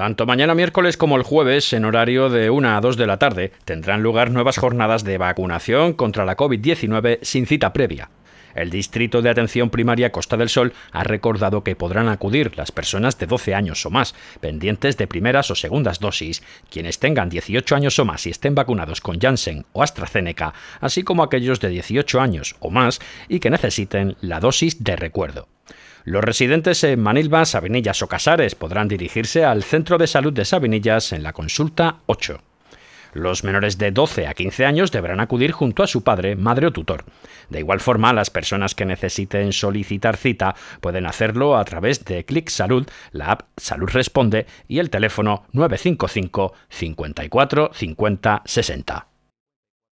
Tanto mañana miércoles como el jueves, en horario de 1 a 2 de la tarde, tendrán lugar nuevas jornadas de vacunación contra la COVID-19 sin cita previa. El Distrito de Atención Primaria Costa del Sol ha recordado que podrán acudir las personas de 12 años o más, pendientes de primeras o segundas dosis, quienes tengan 18 años o más y estén vacunados con Janssen o AstraZeneca, así como aquellos de 18 años o más y que necesiten la dosis de recuerdo. Los residentes en Manilva, Sabinillas o Casares podrán dirigirse al Centro de Salud de Sabinillas en la consulta 8. Los menores de 12 a 15 años deberán acudir junto a su padre, madre o tutor. De igual forma, las personas que necesiten solicitar cita pueden hacerlo a través de Clic Salud, la app Salud Responde y el teléfono 955 54 50 60.